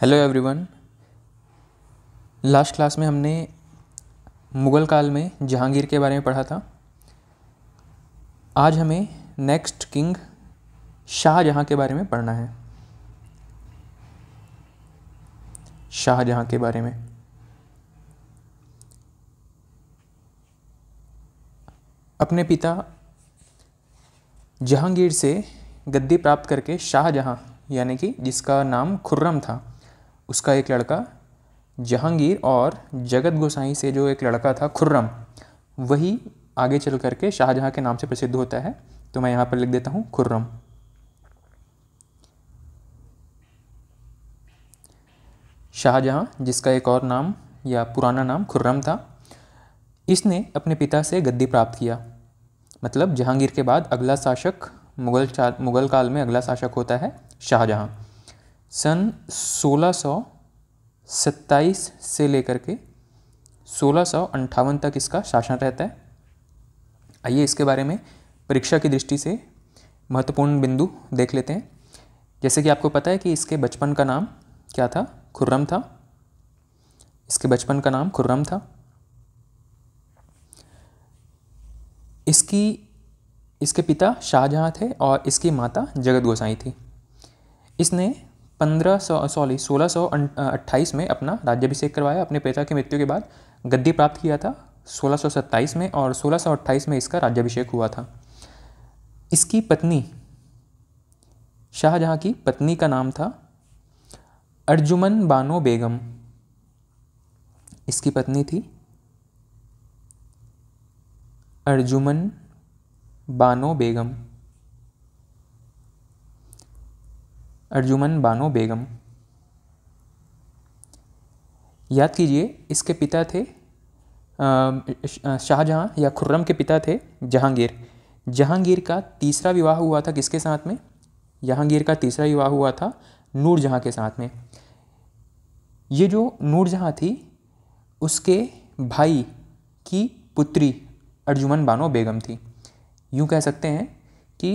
hello everyone last class में हमने मुग़ल काल में जहांगीर के बारे में पढ़ा था आज हमें नेक्स्ट किंग शाहजहाँ के बारे में पढ़ना है शाहजहाँ के बारे में अपने पिता जहांगीर से गद्दी प्राप्त करके शाहजहाँ यानी कि जिसका नाम खुर्रम था उसका एक लड़का जहांगीर और जगत गोसाई से जो एक लड़का था खुर्रम वही आगे चल करके शाहजहाँ के नाम से प्रसिद्ध होता है तो मैं यहाँ पर लिख देता हूँ खुर्रम शाहजहाँ जिसका एक और नाम या पुराना नाम खुर्रम था इसने अपने पिता से गद्दी प्राप्त किया मतलब जहांगीर के बाद अगला शासक मुगल मुगल काल में अगला शासक होता है शाहजहाँ सन 1627 से लेकर के सोलह तक इसका शासन रहता है आइए इसके बारे में परीक्षा की दृष्टि से महत्वपूर्ण बिंदु देख लेते हैं जैसे कि आपको पता है कि इसके बचपन का नाम क्या था खुर्रम था इसके बचपन का नाम खुर्रम था इसकी इसके पिता शाहजहाँ थे और इसकी माता जगत गोसाई थी इसने पंद्रह सौ सॉरी सोलह सौ अं-, अट्ठाईस में अपना राज्याभिषेक करवाया अपने पिता की मृत्यु के बाद गद्दी प्राप्त किया था सोलह सौ सत्ताईस में और सोलह सौ अट्ठाईस में इसका राज्याभिषेक हुआ था इसकी पत्नी शाहजहाँ की पत्नी का नाम था अर्जुमन बानो बेगम इसकी पत्नी थी अर्जुमन बानो बेगम अर्जुमन बानो बेगम याद कीजिए इसके पिता थे शाहजहाँ या खुर्रम के पिता थे जहांगीर जहांगीर का तीसरा विवाह हुआ था किसके साथ में जहांगीर का तीसरा विवाह हुआ था नूरजहाँ के साथ में ये जो नूरजहाँ थी उसके भाई की पुत्री अर्जुमन बानो बेगम थी यूँ कह सकते हैं कि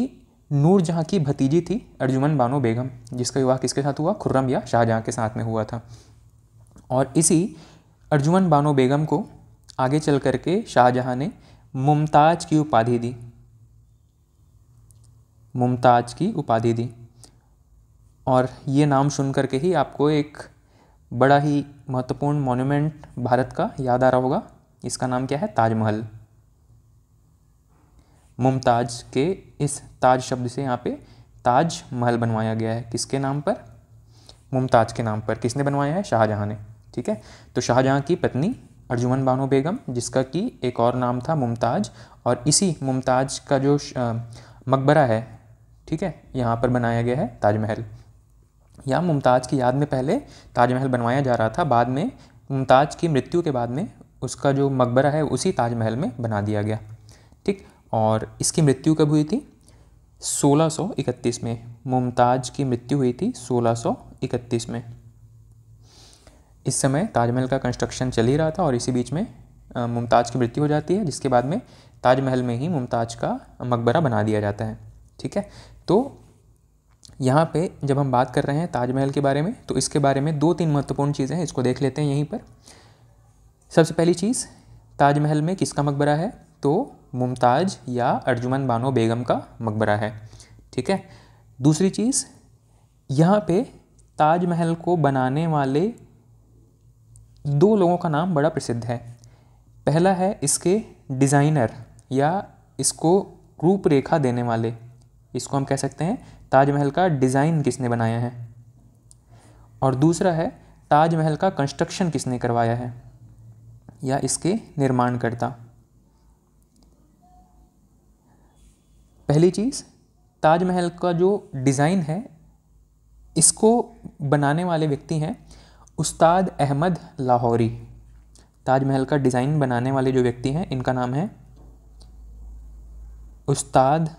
जहाँ की भतीजी थी अर्जुमन बानो बेगम जिसका विवाह किसके साथ हुआ खुर्रम या शाहजहाँ के साथ में हुआ था और इसी अर्जुमन बानो बेगम को आगे चल करके शाहजहाँ ने मुमताज की उपाधि दी मुमताज की उपाधि दी और ये नाम सुन करके ही आपको एक बड़ा ही महत्वपूर्ण मॉन्यूमेंट भारत का याद आ रहा होगा इसका नाम क्या है ताजमहल मुमताज़ के इस ताज शब्द से यहाँ पे ताज महल बनवाया गया है किसके नाम पर मुमताज़ के नाम पर किसने बनवाया है शाहजहाँ ने ठीक है तो शाहजहाँ की पत्नी अर्जुमन बानो बेगम जिसका कि एक और नाम था मुमताज़ और इसी मुमताज़ का जो मकबरा है ठीक है यहाँ पर बनाया गया है ताजमहल या मुमताज़ की याद में पहले ताजमहल बनवाया जा रहा था बाद में मुमताज़ की मृत्यु के बाद में उसका जो मकबरा है उसी ताजमहल में बना दिया गया ठीक और इसकी मृत्यु कब हुई थी 1631 में मुमताज की मृत्यु हुई थी 1631 में इस समय ताजमहल का कंस्ट्रक्शन चल ही रहा था और इसी बीच में मुमताज़ की मृत्यु हो जाती है जिसके बाद में ताजमहल में ही मुमताज़ का मकबरा बना दिया जाता है ठीक है तो यहाँ पे जब हम बात कर रहे हैं ताजमहल के बारे में तो इसके बारे में दो तीन महत्वपूर्ण चीज़ें हैं इसको देख लेते हैं यहीं पर सबसे पहली चीज़ ताजमहल में किसका मकबरा है तो मुमताज़ या अर्जुमन बानो बेगम का मकबरा है ठीक है दूसरी चीज़ यहाँ पे ताजमहल को बनाने वाले दो लोगों का नाम बड़ा प्रसिद्ध है पहला है इसके डिज़ाइनर या इसको रूपरेखा देने वाले इसको हम कह सकते हैं ताजमहल का डिज़ाइन किसने बनाया है और दूसरा है ताजमहल का कंस्ट्रक्शन किसने करवाया है या इसके निर्माणकर्ता पहली चीज़ ताजमहल का जो डिज़ाइन है इसको बनाने वाले व्यक्ति हैं उस्ताद अहमद लाहौरी ताजमहल का डिज़ाइन बनाने वाले जो व्यक्ति हैं इनका नाम है उस्ताद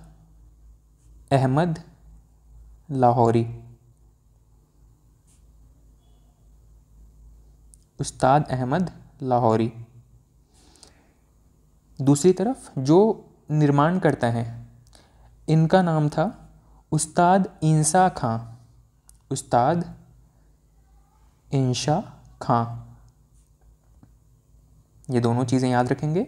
अहमद लाहौरी उस्ताद अहमद लाहौरी दूसरी तरफ जो निर्माण करता है इनका नाम था उस्ताद इंसा खां उस्ताद इंशा खां ये दोनों चीज़ें याद रखेंगे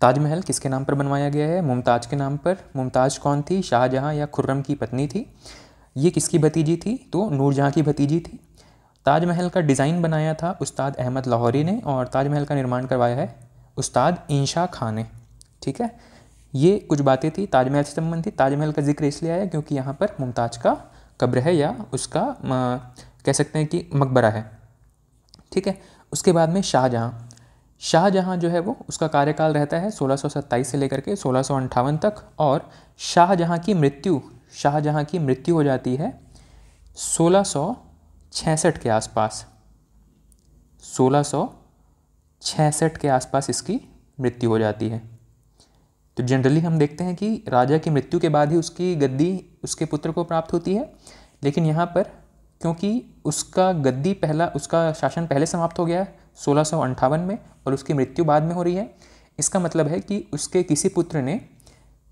ताजमहल किसके नाम पर बनवाया गया है मुमताज़ के नाम पर मुमताज़ कौन थी शाहजहाँ या खुर्रम की पत्नी थी ये किसकी भतीजी थी तो नूरजहाँ की भतीजी थी ताजमहल का डिज़ाइन बनाया था उस्ताद अहमद लाहौरी ने और ताजमहल का निर्माण करवाया है उस्ताद इंशा खां ने ठीक है ये कुछ बातें थी ताजमहल से संबंधित ताजमहल का जिक्र इसलिए आया क्योंकि यहाँ पर मुमताज़ का कब्र है या उसका कह सकते हैं कि मकबरा है ठीक है उसके बाद में शाहजहाँ शाहजहाँ जो है वो उसका कार्यकाल रहता है सोलह से लेकर के सोलह तक और शाहजहाँ की मृत्यु शाहजहाँ की मृत्यु हो जाती है सोलह के आसपास सोलह के आसपास इसकी मृत्यु हो जाती है तो जनरली हम देखते हैं कि राजा की मृत्यु के बाद ही उसकी गद्दी उसके पुत्र को प्राप्त होती है लेकिन यहाँ पर क्योंकि उसका गद्दी पहला उसका शासन पहले समाप्त हो गया सोलह में और उसकी मृत्यु बाद में हो रही है इसका मतलब है कि उसके किसी पुत्र ने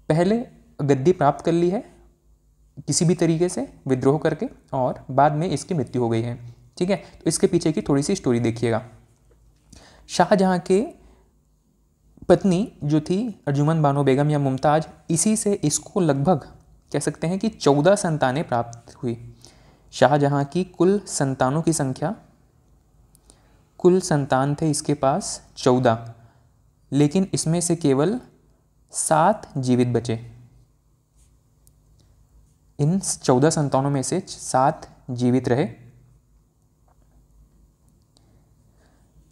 पहले गद्दी प्राप्त कर ली है किसी भी तरीके से विद्रोह करके और बाद में इसकी मृत्यु हो गई है ठीक है तो इसके पीछे की थोड़ी सी स्टोरी देखिएगा शाहजहाँ के पत्नी जो थी अर्जुमन बानो बेगम या मुमताज इसी से इसको लगभग कह सकते हैं कि चौदह संतानें प्राप्त हुई शाहजहाँ की कुल संतानों की संख्या कुल संतान थे इसके पास चौदह लेकिन इसमें से केवल सात जीवित बचे इन चौदह संतानों में से सात जीवित रहे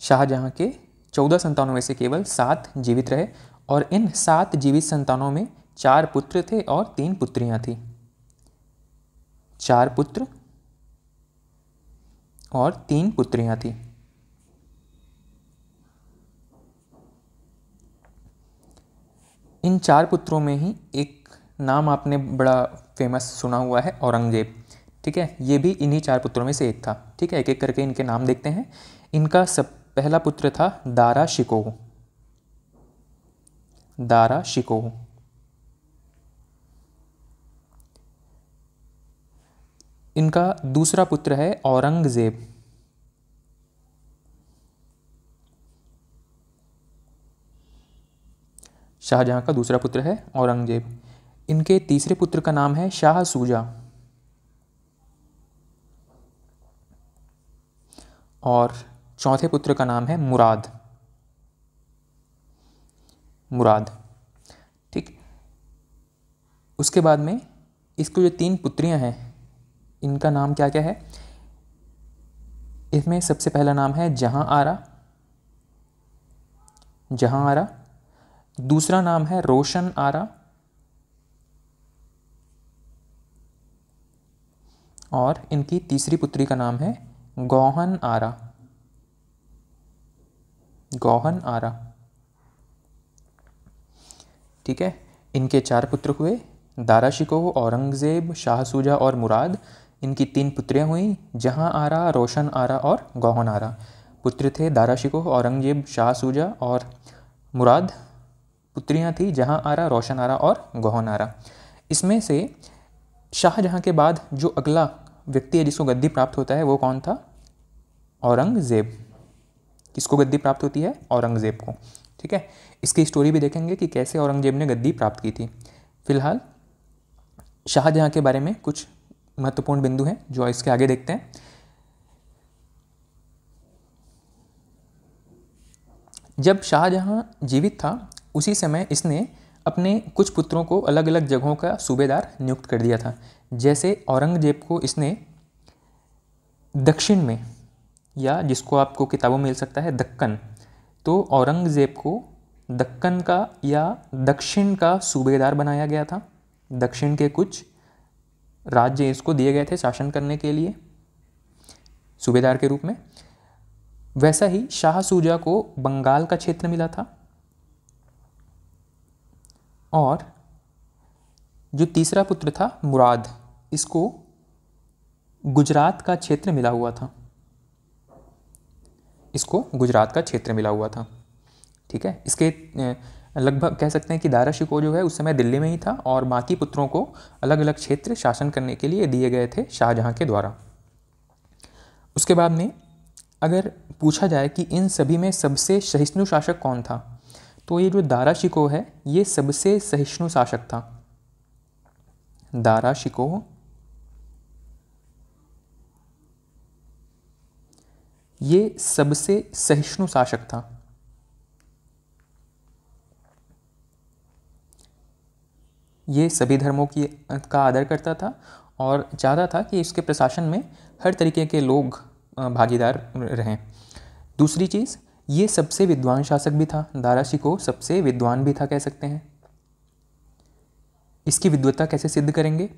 शाहजहाँ के चौदह संतानों में से केवल सात जीवित रहे और इन सात जीवित संतानों में चार पुत्र थे और तीन पुत्रियां थीं चार पुत्र और तीन पुत्रियां थीं इन चार पुत्रों में ही एक नाम आपने बड़ा फेमस सुना हुआ है औरंगजेब ठीक है ये भी इन्हीं चार पुत्रों में से एक था ठीक है एक एक करके इनके नाम देखते हैं इनका सब पहला पुत्र था दारा शिकोह दारा शिकोह इनका दूसरा पुत्र है औरंगजेब शाहजहां का दूसरा पुत्र है औरंगजेब इनके तीसरे पुत्र का नाम है शाह सूजा और चौथे पुत्र का नाम है मुराद मुराद ठीक उसके बाद में इसकी जो तीन पुत्रियां हैं इनका नाम क्या क्या है इसमें सबसे पहला नाम है जहां आरा जहां आरा दूसरा नाम है रोशन आरा और इनकी तीसरी पुत्री का नाम है गौहन आरा गौहन आरा ठीक है इनके चार पुत्र हुए दारा शिकोह औरंगज़ेब सूजा और मुराद इनकी तीन पुत्रियाँ हुईं जहाँ आरा रोशन आरा और गौहन आरा पुत्र थे दारा शिकोह औरंगज़ेब सूजा और मुराद पुत्रियाँ थीं जहाँ आरा रोशन आरा और गौहन आरा इसमें से शाहजहाँ के बाद जो अगला व्यक्ति है जिसको गद्दी प्राप्त होता है वो कौन था औरंगज़ेब किसको गद्दी प्राप्त होती है औरंगज़ेब को ठीक है इसकी स्टोरी भी देखेंगे कि कैसे औरंगज़ेब ने गद्दी प्राप्त की थी फिलहाल शाहजहाँ के बारे में कुछ महत्वपूर्ण बिंदु हैं जो इसके आगे देखते हैं जब शाहजहाँ जीवित था उसी समय इसने अपने कुछ पुत्रों को अलग अलग जगहों का सूबेदार नियुक्त कर दिया था जैसे औरंगजेब को इसने दक्षिण में या जिसको आपको किताबों मिल सकता है दक्कन तो औरंगज़ेब को दक्कन का या दक्षिण का सूबेदार बनाया गया था दक्षिण के कुछ राज्य इसको दिए गए थे शासन करने के लिए सूबेदार के रूप में वैसा ही शाह सूजा को बंगाल का क्षेत्र मिला था और जो तीसरा पुत्र था मुराद इसको गुजरात का क्षेत्र मिला हुआ था इसको गुजरात का क्षेत्र मिला हुआ था ठीक है इसके लगभग कह सकते हैं कि दारा शिकोह जो है उस समय दिल्ली में ही था और बाकी पुत्रों को अलग अलग क्षेत्र शासन करने के लिए दिए गए थे शाहजहाँ के द्वारा उसके बाद में अगर पूछा जाए कि इन सभी में सबसे सहिष्णु शासक कौन था तो ये जो दारा शिकोह है ये सबसे सहिष्णु शासक था दारा शिकोह ये सबसे सहिष्णु शासक था ये सभी धर्मों की का आदर करता था और चाहता था कि इसके प्रशासन में हर तरीके के लोग भागीदार रहें दूसरी चीज़ ये सबसे विद्वान शासक भी था दाराशी को सबसे विद्वान भी था कह सकते हैं इसकी विद्वत्ता कैसे सिद्ध करेंगे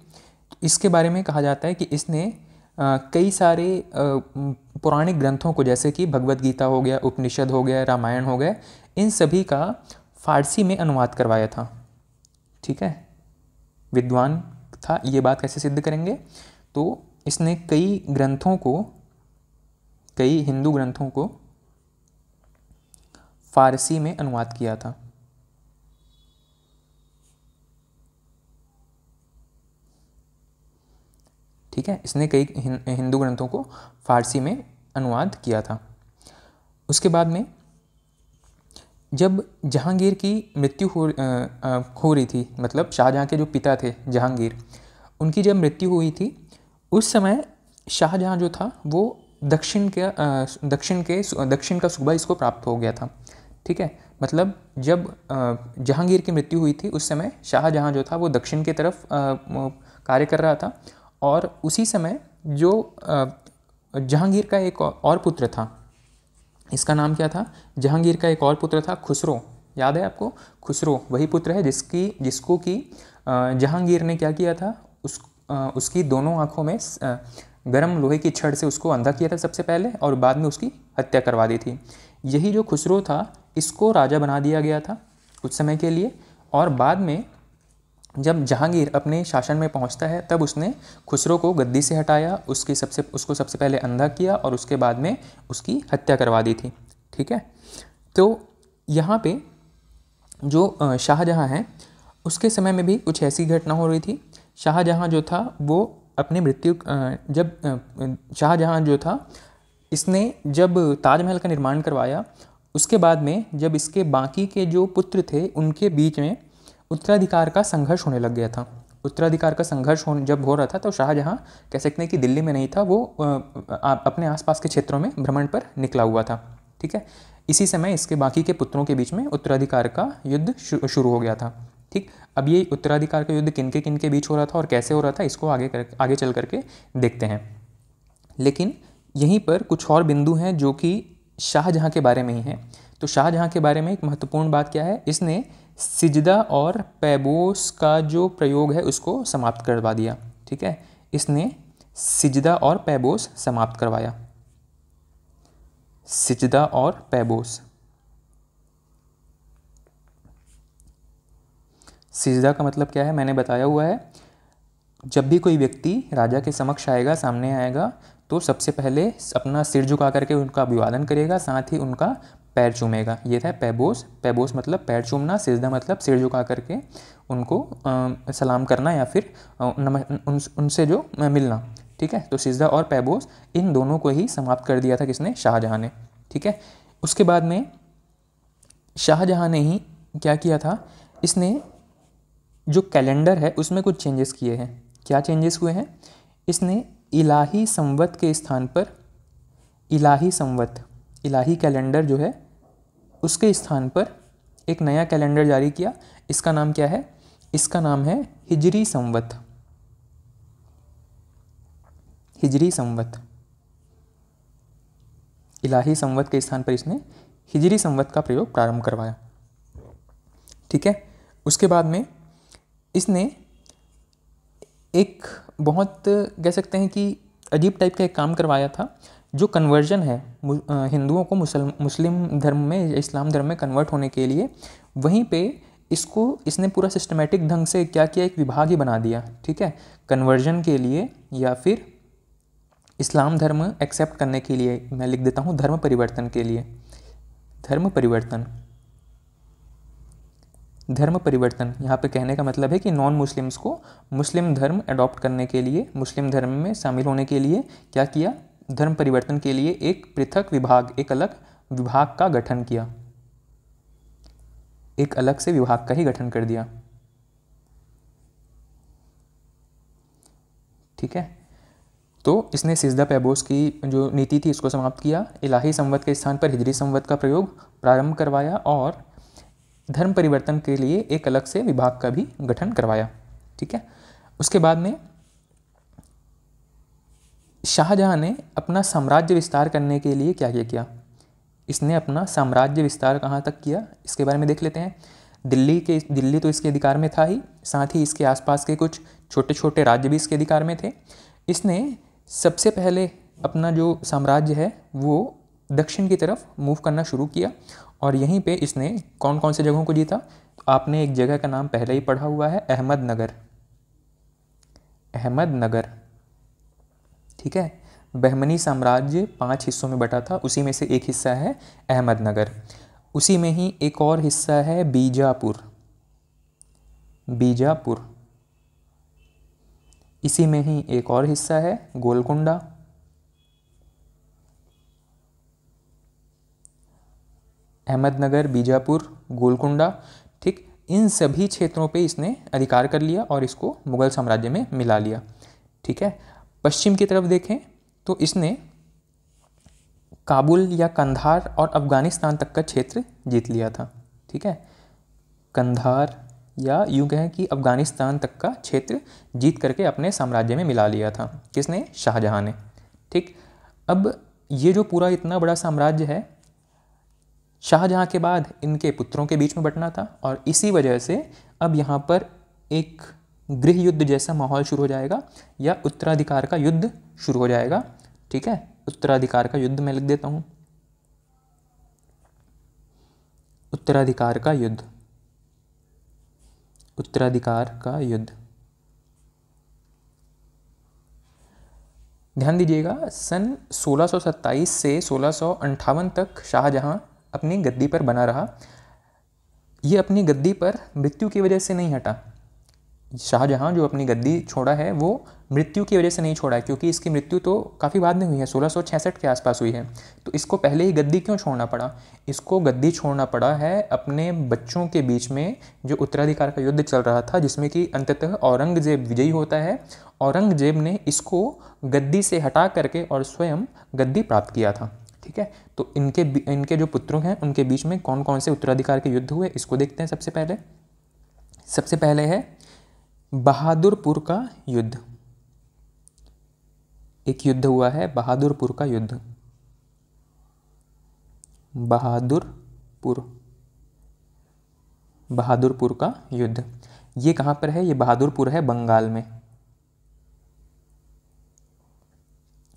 इसके बारे में कहा जाता है कि इसने कई सारे पौराणिक ग्रंथों को जैसे कि भगवत गीता हो गया उपनिषद हो गया रामायण हो गया इन सभी का फारसी में अनुवाद करवाया था ठीक है विद्वान था ये बात कैसे सिद्ध करेंगे तो इसने कई ग्रंथों को कई हिंदू ग्रंथों को फारसी में अनुवाद किया था ठीक है इसने कई हिंदू ग्रंथों को फारसी में अनुवाद किया था उसके बाद में जब जहांगीर की मृत्यु हो हो रही थी मतलब शाहजहाँ के जो पिता थे जहांगीर उनकी जब मृत्यु हुई थी उस समय शाहजहाँ जो था वो दक्षिण के दक्षिण के दक्षिण का सूबा इसको प्राप्त हो गया था ठीक है मतलब जब जहांगीर की मृत्यु हुई थी उस समय शाहजहाँ जो था वो दक्षिण की तरफ कार्य कर रहा था और उसी समय जो जहांगीर का एक और पुत्र था इसका नाम क्या था जहांगीर का एक और पुत्र था खुसरो याद है आपको खुसरो वही पुत्र है जिसकी जिसको कि जहांगीर ने क्या किया था उस उसकी दोनों आँखों में गर्म लोहे की छड़ से उसको अंधा किया था सबसे पहले और बाद में उसकी हत्या करवा दी थी यही जो खुसरो था इसको राजा बना दिया गया था कुछ समय के लिए और बाद में जब जहांगीर अपने शासन में पहुंचता है तब उसने खुसरो को गद्दी से हटाया उसकी सबसे उसको सबसे पहले अंधा किया और उसके बाद में उसकी हत्या करवा दी थी ठीक है तो यहाँ पे जो शाहजहाँ हैं उसके समय में भी कुछ ऐसी घटना हो रही थी शाहजहाँ जो था वो अपने मृत्यु जब शाहजहाँ जो था इसने जब ताजमहल का निर्माण करवाया उसके बाद में जब इसके बाकी के जो पुत्र थे उनके बीच में उत्तराधिकार का संघर्ष होने लग गया था उत्तराधिकार का संघर्ष हो जब हो रहा था तो शाहजहाँ कह सकते हैं कि दिल्ली में नहीं था वो अपने आसपास के क्षेत्रों में भ्रमण पर निकला हुआ था ठीक है इसी समय इसके बाकी के पुत्रों के बीच में उत्तराधिकार का युद्ध शुरू हो गया था ठीक अब ये उत्तराधिकार का युद्ध किनके के बीच हो रहा था और कैसे हो रहा था इसको आगे कर आगे चल करके देखते हैं लेकिन यहीं पर कुछ और बिंदु हैं जो कि शाहजहाँ के बारे में ही हैं तो शाहजहाँ के बारे में एक महत्वपूर्ण बात क्या है इसने सिजदा और पैबोस का जो प्रयोग है उसको समाप्त करवा दिया ठीक है इसने सिजदा और पैबोस समाप्त करवाया सिजदा और पैबोस सिजदा का मतलब क्या है मैंने बताया हुआ है जब भी कोई व्यक्ति राजा के समक्ष आएगा सामने आएगा तो सबसे पहले अपना सिर झुका करके उनका अभिवादन करेगा साथ ही उनका पैर चूमेगा ये था पैबोस पैबोस मतलब पैर चूमना सिजदा मतलब सिर झुका करके उनको आ, सलाम करना या फिर उनसे उन, उनसे जो मिलना ठीक है तो सिजदा और पैबोस इन दोनों को ही समाप्त कर दिया था किसने शाहजहाँ ने ठीक है उसके बाद में शाहजहाँ ने ही क्या किया था इसने जो कैलेंडर है उसमें कुछ चेंजेस किए हैं क्या चेंजेस हुए हैं इसने इलाही संवत के स्थान पर इलाही संवत इलाही कैलेंडर जो है उसके स्थान पर एक नया कैलेंडर जारी किया इसका नाम क्या है इसका नाम है हिजरी संवत हिजरी संवत इलाही संवत के स्थान पर इसने हिजरी संवत का प्रयोग प्रारंभ करवाया ठीक है उसके बाद में इसने एक बहुत कह सकते हैं कि अजीब टाइप का एक काम करवाया था जो कन्वर्जन है हिंदुओं को मुसल मुस्लिम धर्म में इस्लाम धर्म में कन्वर्ट होने के लिए वहीं पे इसको इसने पूरा सिस्टमेटिक ढंग से क्या किया एक विभाग ही बना दिया ठीक है कन्वर्जन के लिए या फिर इस्लाम धर्म एक्सेप्ट करने के लिए मैं लिख देता हूँ धर्म परिवर्तन के लिए धर्म परिवर्तन धर्म परिवर्तन यहाँ पे कहने का मतलब है कि नॉन मुस्लिम्स को मुस्लिम धर्म अडॉप्ट करने के लिए मुस्लिम धर्म में शामिल होने के लिए क्या किया धर्म परिवर्तन के लिए एक पृथक विभाग एक अलग विभाग का गठन किया एक अलग से विभाग का ही गठन कर दिया ठीक है तो इसने सिजदा पैबोस की जो नीति थी इसको समाप्त किया इलाही संवत के स्थान पर हिजरी संवत का प्रयोग प्रारंभ करवाया और धर्म परिवर्तन के लिए एक अलग से विभाग का भी गठन करवाया ठीक है उसके बाद में शाहजहाँ ने अपना साम्राज्य विस्तार करने के लिए क्या क्या किया इसने अपना साम्राज्य विस्तार कहाँ तक किया इसके बारे में देख लेते हैं दिल्ली के दिल्ली तो इसके अधिकार में था ही साथ ही इसके आसपास के कुछ छोटे छोटे राज्य भी इसके अधिकार में थे इसने सबसे पहले अपना जो साम्राज्य है वो दक्षिण की तरफ मूव करना शुरू किया और यहीं पे इसने कौन कौन से जगहों को जीता तो आपने एक जगह का नाम पहले ही पढ़ा हुआ है अहमदनगर अहमदनगर ठीक है बहमनी साम्राज्य पांच हिस्सों में बटा था उसी में से एक हिस्सा है अहमदनगर उसी में ही एक और हिस्सा है बीजापुर बीजापुर इसी में ही एक और हिस्सा है गोलकुंडा अहमदनगर बीजापुर गोलकुंडा ठीक इन सभी क्षेत्रों पे इसने अधिकार कर लिया और इसको मुगल साम्राज्य में मिला लिया ठीक है पश्चिम की तरफ देखें तो इसने काबुल या कंधार और अफ़गानिस्तान तक का क्षेत्र जीत लिया था ठीक है कंधार या यूँ कहें कि अफ़गानिस्तान तक का क्षेत्र जीत करके अपने साम्राज्य में मिला लिया था किसने शाहजहाँ ने ठीक अब ये जो पूरा इतना बड़ा साम्राज्य है शाहजहाँ के बाद इनके पुत्रों के बीच में बंटना था और इसी वजह से अब यहाँ पर एक गृह युद्ध जैसा माहौल शुरू हो जाएगा या उत्तराधिकार का युद्ध शुरू हो जाएगा ठीक है उत्तराधिकार का युद्ध मैं लिख देता हूँ उत्तराधिकार का युद्ध उत्तराधिकार का युद्ध ध्यान दीजिएगा सन 1627 से सोलह तक शाहजहां अपनी गद्दी पर बना रहा यह अपनी गद्दी पर मृत्यु की वजह से नहीं हटा शाहजहाँ जो अपनी गद्दी छोड़ा है वो मृत्यु की वजह से नहीं छोड़ा है क्योंकि इसकी मृत्यु तो काफ़ी बाद में हुई है सोलह के आसपास हुई है तो इसको पहले ही गद्दी क्यों छोड़ना पड़ा इसको गद्दी छोड़ना पड़ा है अपने बच्चों के बीच में जो उत्तराधिकार का युद्ध चल रहा था जिसमें कि अंततः औरंगजेब विजयी होता है औरंगजेब ने इसको गद्दी से हटा करके और स्वयं गद्दी प्राप्त किया था ठीक है तो इनके इनके जो पुत्रों हैं उनके बीच में कौन कौन से उत्तराधिकार के युद्ध हुए इसको देखते हैं सबसे पहले सबसे पहले है बहादुरपुर का युद्ध एक युद्ध हुआ है बहादुरपुर का युद्ध बहादुरपुर बहादुरपुर का युद्ध ये कहाँ पर है ये बहादुरपुर है बंगाल में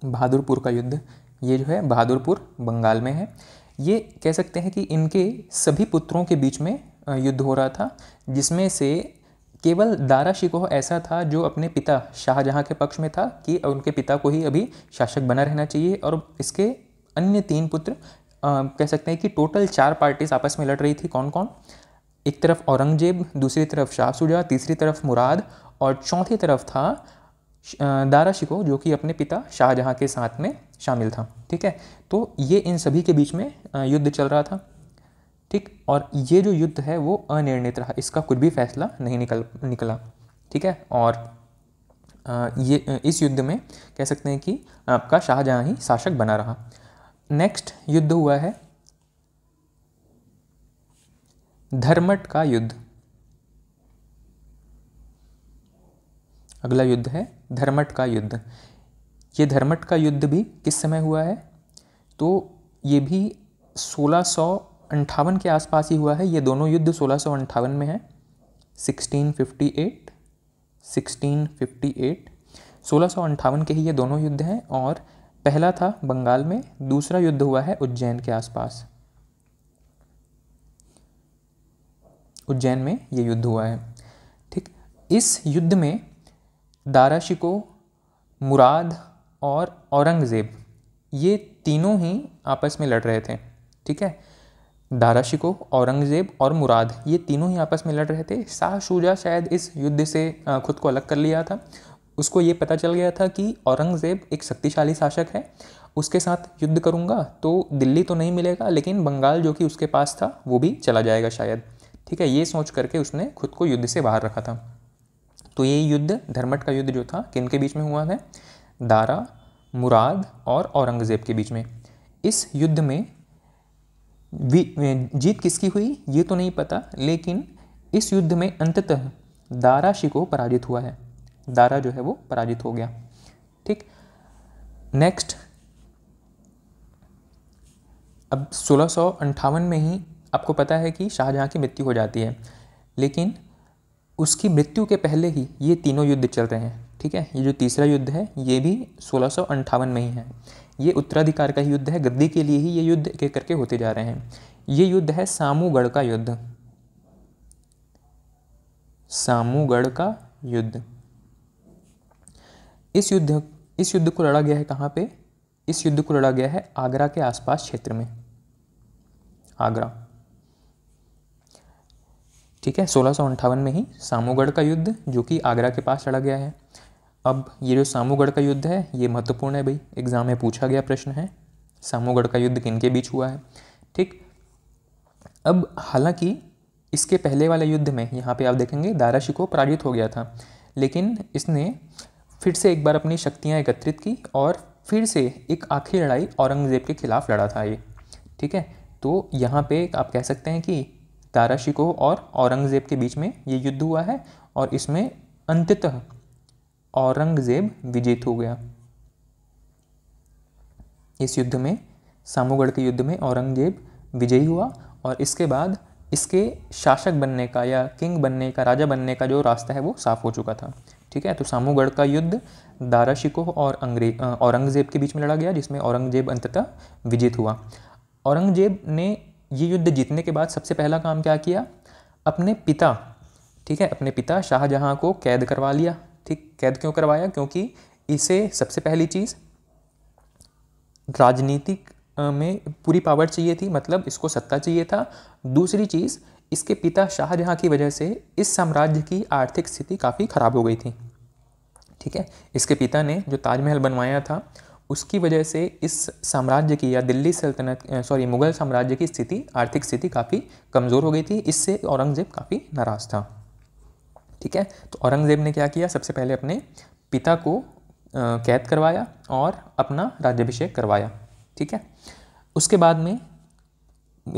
बहादुरपुर का युद्ध ये जो है बहादुरपुर बंगाल में है ये कह सकते हैं कि इनके सभी पुत्रों के बीच में युद्ध हो रहा था जिसमें से केवल दारा शिकोह ऐसा था जो अपने पिता शाहजहाँ के पक्ष में था कि उनके पिता को ही अभी शासक बना रहना चाहिए और इसके अन्य तीन पुत्र आ, कह सकते हैं कि टोटल चार पार्टीज आपस में लड़ रही थी कौन कौन एक तरफ औरंगजेब दूसरी तरफ शाह सुजा तीसरी तरफ मुराद और चौथी तरफ था दारा शिकोह जो कि अपने पिता शाहजहाँ के साथ में शामिल था ठीक है तो ये इन सभी के बीच में युद्ध चल रहा था ठीक और ये जो युद्ध है वो अनिर्णित रहा इसका कुछ भी फैसला नहीं निकल निकला ठीक है और ये इस युद्ध में कह सकते हैं कि आपका शाहजहाँ ही शासक बना रहा नेक्स्ट युद्ध हुआ है धर्मट का युद्ध अगला युद्ध है धर्मट का युद्ध ये धर्मट का युद्ध भी किस समय हुआ है तो ये भी सोलह सौ अंठावन के आसपास ही हुआ है ये दोनों युद्ध सोलह में है 1658 1658 सोलह के ही ये दोनों युद्ध हैं और पहला था बंगाल में दूसरा युद्ध हुआ है उज्जैन के आसपास उज्जैन में ये युद्ध हुआ है ठीक इस युद्ध में दारा शिको मुराद और औरंगज़ेब ये तीनों ही आपस में लड़ रहे थे ठीक है दारा शिको औरंगज़ेब और मुराद ये तीनों ही आपस में लड़ रहे थे शाह शुजा शायद इस युद्ध से खुद को अलग कर लिया था उसको ये पता चल गया था कि औरंगज़ेब एक शक्तिशाली शासक है उसके साथ युद्ध करूँगा तो दिल्ली तो नहीं मिलेगा लेकिन बंगाल जो कि उसके पास था वो भी चला जाएगा शायद ठीक है ये सोच करके उसने खुद को युद्ध से बाहर रखा था तो ये युद्ध धर्मट का युद्ध जो था किन के बीच में हुआ है दारा मुराद और औरंगज़ेब के बीच में इस युद्ध में जीत किसकी हुई ये तो नहीं पता लेकिन इस युद्ध में अंततः दारा शिको पराजित हुआ है दारा जो है वो पराजित हो गया ठीक नेक्स्ट अब सोलह में ही आपको पता है कि शाहजहाँ की मृत्यु हो जाती है लेकिन उसकी मृत्यु के पहले ही ये तीनों युद्ध चल रहे हैं ठीक है ये जो तीसरा युद्ध है ये भी सोलह में ही है ये उत्तराधिकार का ही युद्ध है गद्दी के लिए ही ये युद्ध एक करके होते जा रहे हैं ये युद्ध है सामूगढ़ का युद्ध सामूगढ़ का युद्ध इस युद्ध इस युद्ध को लड़ा गया है कहाँ पे इस युद्ध को लड़ा गया है आगरा के आसपास क्षेत्र में आगरा ठीक है सोलह में ही सामूगढ़ का युद्ध जो कि आगरा के पास लड़ा गया है अब ये जो सामूगढ़ का युद्ध है ये महत्वपूर्ण है भाई एग्जाम में पूछा गया प्रश्न है सामूगढ़ का युद्ध किन के बीच हुआ है ठीक अब हालांकि इसके पहले वाले युद्ध में यहाँ पे आप देखेंगे दाराशिको पराजित हो गया था लेकिन इसने फिर से एक बार अपनी शक्तियाँ एकत्रित की और फिर से एक आखिरी लड़ाई औरंगज़ेब के खिलाफ लड़ा था ये ठीक है तो यहाँ पे आप कह सकते हैं कि दाराशिको और औरंगज़ेब के बीच में ये युद्ध हुआ है और इसमें अंततः औरंगजेब विजित हो गया इस युद्ध में सामूगढ़ के युद्ध में औरंगजेब विजयी हुआ और इसके बाद इसके शासक बनने का या किंग बनने का राजा बनने का जो रास्ता है वो साफ हो चुका था ठीक है तो सामूगढ़ का युद्ध दारा शिकोह और अंग्रेज औरंगजेब के बीच में लड़ा गया जिसमें औरंगजेब अंततः विजित हुआ औरंगजेब ने ये युद्ध जीतने के बाद सबसे पहला काम क्या किया अपने पिता ठीक है अपने पिता शाहजहाँ को कैद करवा लिया ठीक कैद क्यों करवाया क्योंकि इसे सबसे पहली चीज़ राजनीतिक में पूरी पावर चाहिए थी मतलब इसको सत्ता चाहिए था दूसरी चीज़ इसके पिता शाहजहाँ की वजह से इस साम्राज्य की आर्थिक स्थिति काफ़ी ख़राब हो गई थी ठीक है इसके पिता ने जो ताजमहल बनवाया था उसकी वजह से इस साम्राज्य की या दिल्ली सल्तनत सॉरी मुग़ल साम्राज्य की स्थिति आर्थिक स्थिति काफ़ी कमज़ोर हो गई थी इससे औरंगज़ेब काफ़ी नाराज़ था ठीक है तो औरंगज़ेब ने क्या किया सबसे पहले अपने पिता को कैद करवाया और अपना राज्यभिषेक करवाया ठीक है उसके बाद में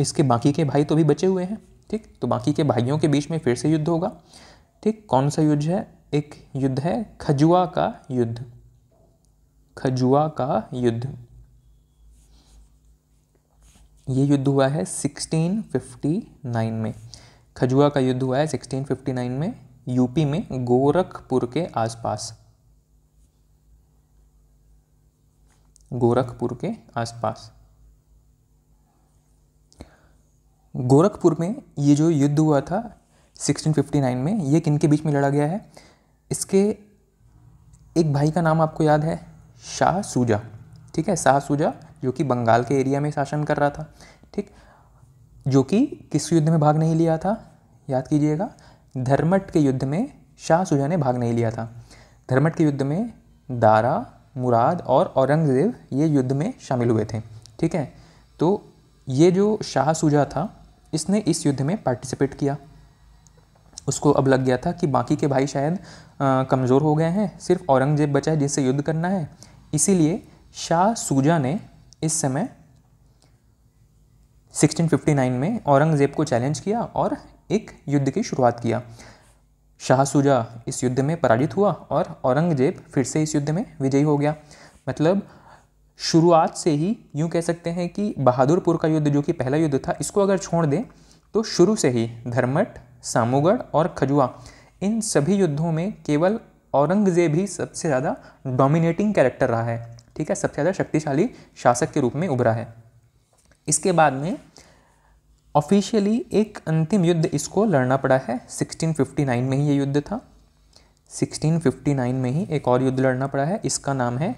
इसके बाकी के भाई तो भी बचे हुए हैं ठीक तो बाकी के भाइयों के बीच में फिर से युद्ध होगा ठीक कौन सा युद्ध है एक युद्ध है खजुआ का युद्ध खजुआ का युद्ध ये युद्ध हुआ है 1659 में खजुआ का युद्ध हुआ है 1659 में यूपी में गोरखपुर के आसपास गोरखपुर के आसपास गोरखपुर में ये जो युद्ध हुआ था 1659 में ये किन के बीच में लड़ा गया है इसके एक भाई का नाम आपको याद है शाह सूजा ठीक है शाह सूजा जो कि बंगाल के एरिया में शासन कर रहा था ठीक जो कि किस युद्ध में भाग नहीं लिया था याद कीजिएगा धर्मट के युद्ध में शाह सुजा ने भाग नहीं लिया था धर्मट के युद्ध में दारा मुराद और औरंगज़ेब ये युद्ध में शामिल हुए थे ठीक है तो ये जो शाह सुजा था इसने इस युद्ध में पार्टिसिपेट किया उसको अब लग गया था कि बाकी के भाई शायद कमज़ोर हो गए हैं सिर्फ औरंगज़ेब बचा है जिससे युद्ध करना है इसीलिए शाह सुजा ने इस समय 1659 में औरंगज़ेब को चैलेंज किया और एक युद्ध की शुरुआत किया शाह इस युद्ध में पराजित हुआ और औरंगजेब फिर से इस युद्ध में विजयी हो गया मतलब शुरुआत से ही यूँ कह सकते हैं कि बहादुरपुर का युद्ध जो कि पहला युद्ध था इसको अगर छोड़ दें तो शुरू से ही धर्मठ सामूगढ़ और खजुआ इन सभी युद्धों में केवल औरंगजेब ही सबसे ज़्यादा डोमिनेटिंग कैरेक्टर रहा है ठीक है सबसे ज़्यादा शक्तिशाली शासक के रूप में उभरा है इसके बाद में ऑफिशियली एक अंतिम युद्ध इसको लड़ना पड़ा है 1659 में ही ये युद्ध था 1659 में ही एक और युद्ध लड़ना पड़ा है इसका नाम है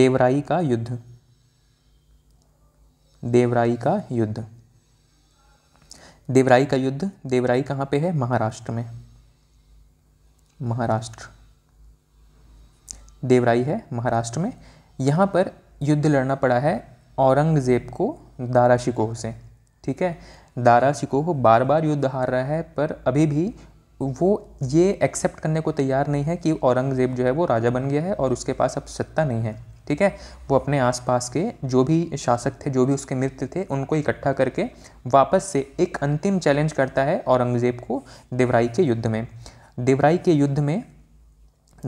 देवराई का युद्ध देवराई का युद्ध देवराई का युद्ध देवराई कहाँ पे है महाराष्ट्र में महाराष्ट्र देवराई है महाराष्ट्र में यहाँ पर युद्ध लड़ना पड़ा है औरंगज़ेब को दारा शिकोह से ठीक है दारा शिकोह को बार बार युद्ध हार रहा है पर अभी भी वो ये एक्सेप्ट करने को तैयार नहीं है कि औरंगज़ेब जो है वो राजा बन गया है और उसके पास अब सत्ता नहीं है ठीक है वो अपने आसपास के जो भी शासक थे जो भी उसके मित्र थे उनको इकट्ठा करके वापस से एक अंतिम चैलेंज करता है औरंगज़ेब को देवराई के युद्ध में देवराई के युद्ध में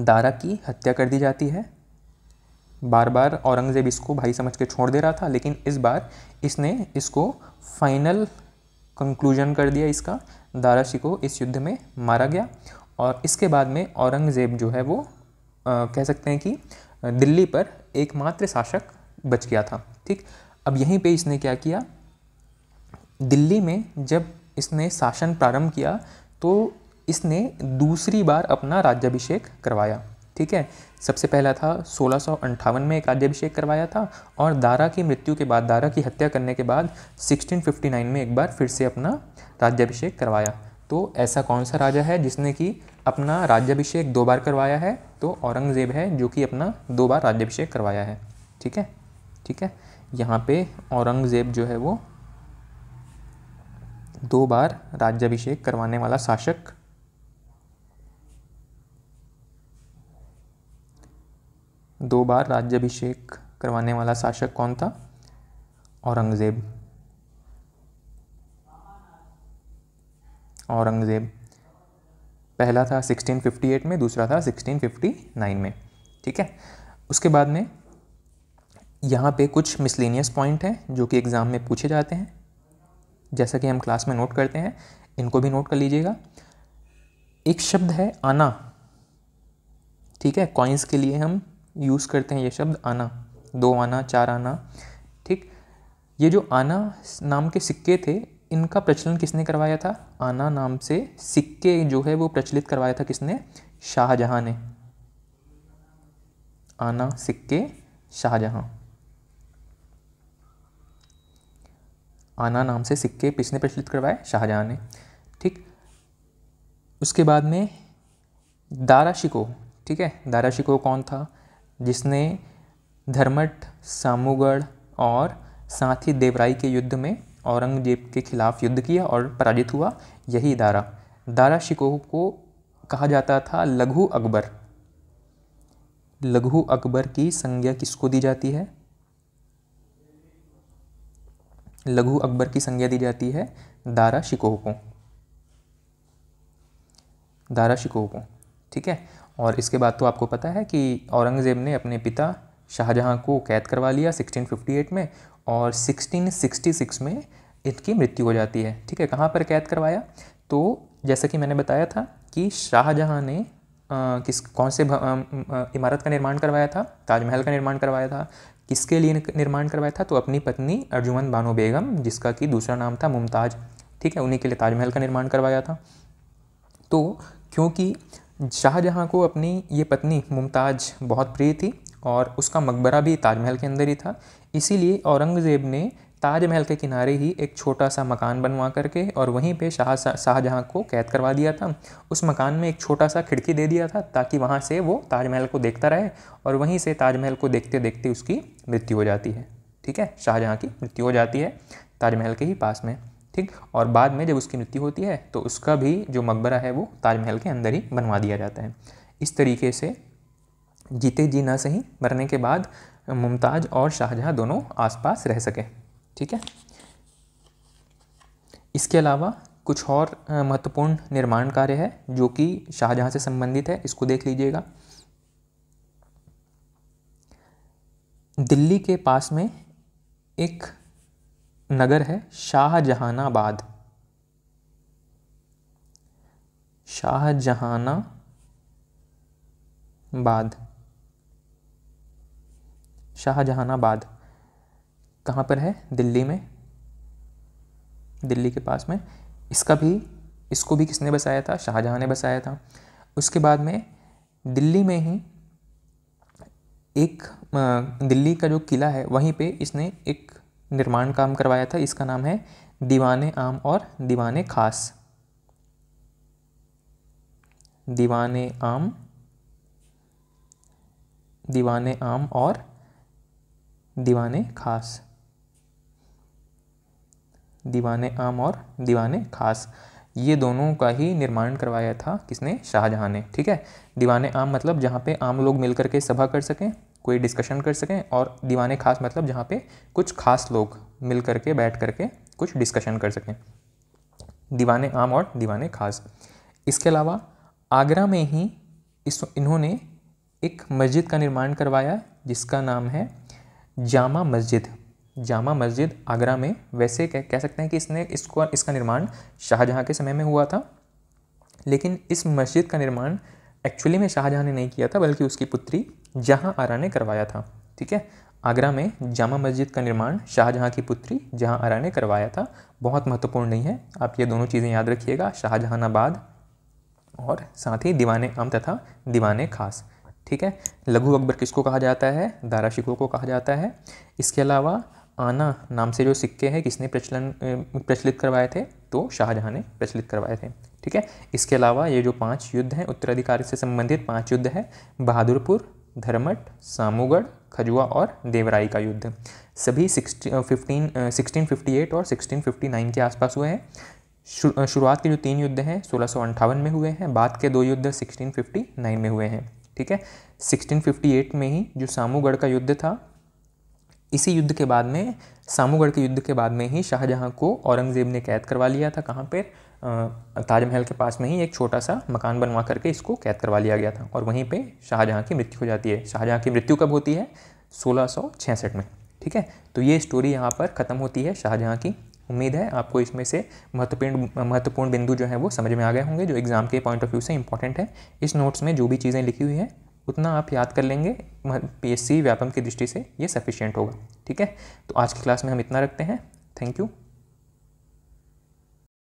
दारा की हत्या कर दी जाती है बार बार औरंगज़ेब इसको भाई समझ के छोड़ दे रहा था लेकिन इस बार इसने इसको फाइनल कंक्लूजन कर दिया इसका दाराशी को इस युद्ध में मारा गया और इसके बाद में औरंगज़ेब जो है वो आ, कह सकते हैं कि दिल्ली पर एकमात्र शासक बच गया था ठीक अब यहीं पे इसने क्या किया दिल्ली में जब इसने शासन प्रारंभ किया तो इसने दूसरी बार अपना राज्याभिषेक करवाया ठीक है सबसे पहला था सोलह में एक राज्यभिषेक करवाया था और दारा की मृत्यु के बाद दारा की हत्या करने के बाद 1659 में एक बार फिर से अपना राज्यभिषेक करवाया तो ऐसा कौन सा राजा है जिसने कि अपना राज्याभिषेक दो बार करवाया है तो औरंगज़ेब है जो कि अपना दो बार राज्यभिषेक करवाया है ठीक है ठीक है यहाँ पे औरंगज़ेब जो है वो दो बार राज्याभिषेक करवाने वाला शासक दो बार राज्यभिषेक करवाने वाला शासक कौन था औरंगज़ेब औरंगज़ेब पहला था 1658 में दूसरा था 1659 में ठीक है उसके बाद में यहाँ पे कुछ मिसलिनियस पॉइंट हैं जो कि एग्ज़ाम में पूछे जाते हैं जैसा कि हम क्लास में नोट करते हैं इनको भी नोट कर लीजिएगा एक शब्द है आना ठीक है कॉइन्स के लिए हम यूज़ करते हैं ये शब्द आना दो आना चार आना ठीक ये जो आना नाम के सिक्के थे इनका प्रचलन किसने करवाया था आना नाम से सिक्के जो है वो प्रचलित करवाया था किसने शाहजहां ने आना सिक्के शाहजहां आना नाम से सिक्के किसने प्रचलित करवाए शाहजहां ने ठीक उसके बाद में दारा शिको ठीक है दारा शिको कौन था जिसने धर्मठ सामूगढ़ और साथ ही देवराई के युद्ध में औरंगजेब के खिलाफ युद्ध किया और पराजित हुआ यही दारा दारा शिकोह को कहा जाता था लघु अकबर लघु अकबर की संज्ञा किसको दी जाती है लघु अकबर की संज्ञा दी जाती है दारा शिकोह को दारा शिकोह को ठीक है और इसके बाद तो आपको पता है कि औरंगज़ेब ने अपने पिता शाहजहाँ को कैद करवा लिया 1658 में और 1666 में इनकी मृत्यु हो जाती है ठीक है कहाँ पर कैद करवाया तो जैसा कि मैंने बताया था कि शाहजहाँ ने आ, किस कौन से इमारत का निर्माण करवाया था ताजमहल का निर्माण करवाया था किसके लिए निर्माण करवाया था तो अपनी पत्नी अर्जुमन बानो बेगम जिसका कि दूसरा नाम था मुमताज़ ठीक है उन्हीं के लिए ताजमहल का निर्माण करवाया था तो क्योंकि शाहजहाँ को अपनी ये पत्नी मुमताज़ बहुत प्रिय थी और उसका मकबरा भी ताजमहल के अंदर ही था इसीलिए औरंगज़ेब ने ताजमहल के किनारे ही एक छोटा सा मकान बनवा करके और वहीं पे शाह शाहजहाँ को कैद करवा दिया था उस मकान में एक छोटा सा खिड़की दे दिया था ताकि वहाँ से वो ताजमहल को देखता रहे और वहीं से ताजमहल को देखते देखते उसकी मृत्यु हो जाती है ठीक है शाहजहाँ की मृत्यु हो जाती है ताजमहल के ही पास में ठीक और बाद में जब उसकी मृत्यु होती है तो उसका भी जो मकबरा है वो ताजमहल के अंदर ही बनवा दिया जाता है इस तरीके से जीते जी ना सही मरने के बाद मुमताज़ और शाहजहाँ दोनों आसपास रह सके ठीक है इसके अलावा कुछ और महत्वपूर्ण निर्माण कार्य है जो कि शाहजहाँ से संबंधित है इसको देख लीजिएगा दिल्ली के पास में एक नगर है शाहजहानाबाद शाहजहानाबाद शाहजहानाबाद कहाँ पर है दिल्ली में दिल्ली के पास में इसका भी इसको भी किसने बसाया था शाहजहाँ ने बसाया था उसके बाद में दिल्ली में ही एक दिल्ली का जो किला है वहीं पे इसने एक निर्माण काम करवाया था इसका नाम है दीवाने आम और दीवाने खास दीवाने आम दीवाने आम और दीवाने खास दीवाने आम और दीवाने खास ये दोनों का ही निर्माण करवाया था किसने शाहजहां ने ठीक है दीवाने आम मतलब जहाँ पे आम लोग मिलकर के सभा कर सकें कोई डिस्कशन कर सकें और दीवाने खास मतलब जहाँ पे कुछ खास लोग मिल करके बैठ करके कुछ डिस्कशन कर सकें दीवाने आम और दीवाने खास इसके अलावा आगरा में ही इस इन्होंने एक मस्जिद का निर्माण करवाया जिसका नाम है जामा मस्जिद जामा मस्जिद आगरा में वैसे कह, कह सकते हैं कि इसने इसको इसका निर्माण शाहजहाँ के समय में हुआ था लेकिन इस मस्जिद का निर्माण एक्चुअली में शाहजहाँ ने नहीं किया था बल्कि उसकी पुत्री जहाँ आरा ने करवाया था ठीक है आगरा में जामा मस्जिद का निर्माण शाहजहाँ की पुत्री जहाँ आरा ने करवाया था बहुत महत्वपूर्ण नहीं है आप ये दोनों चीज़ें याद रखिएगा शाहजहानाबाद और साथ ही दीवान आम तथा दीवान खास ठीक है लघु अकबर किसको कहा जाता है दारा शिकोह को कहा जाता है इसके अलावा आना नाम से जो सिक्के हैं किसने प्रचलन प्रचलित करवाए थे तो शाहजहाँ ने प्रचलित करवाए थे ठीक है इसके अलावा ये जो पांच युद्ध हैं उत्तराधिकारी से संबंधित पांच युद्ध है बहादुरपुर धर्मट सामूगढ़ खजुआ और देवराई का युद्ध सभी फिफ्टीन सिक्सटीन फिफ्टी एट और सिक्सटीन फिफ्टी नाइन के आसपास हुए हैं शुरुआत के जो तीन युद्ध हैं सोलह में हुए हैं बाद के दो युद्ध 1659 में हुए हैं ठीक है 1658 में ही जो सामूगढ़ का युद्ध था इसी युद्ध के बाद में सामूगढ़ के युद्ध के बाद में ही शाहजहाँ को औरंगज़ेब ने कैद करवा लिया था कहाँ पर ताजमहल के पास में ही एक छोटा सा मकान बनवा करके इसको कैद करवा लिया गया था और वहीं पे शाहजहाँ की मृत्यु हो जाती है शाहजहाँ की मृत्यु कब होती है सोलह में ठीक है तो ये स्टोरी यहाँ पर ख़त्म होती है शाहजहाँ की उम्मीद है आपको इसमें से महत्वपूर्ण महत्वपूर्ण बिंदु जो है वो समझ में आ गए होंगे जो एग्ज़ाम के पॉइंट ऑफ व्यू से इंपॉर्टेंट है इस नोट्स में जो भी चीज़ें लिखी हुई हैं उतना आप याद कर लेंगे पीएससी व्यापम की दृष्टि से ये सफिशियंट होगा ठीक है तो आज की क्लास में हम इतना रखते हैं थैंक यू